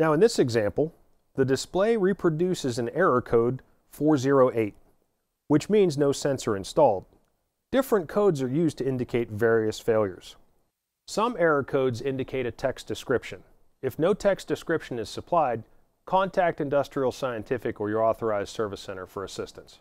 Now in this example, the display reproduces an error code 408, which means no sensor installed. Different codes are used to indicate various failures. Some error codes indicate a text description. If no text description is supplied, contact Industrial Scientific or your authorized service center for assistance.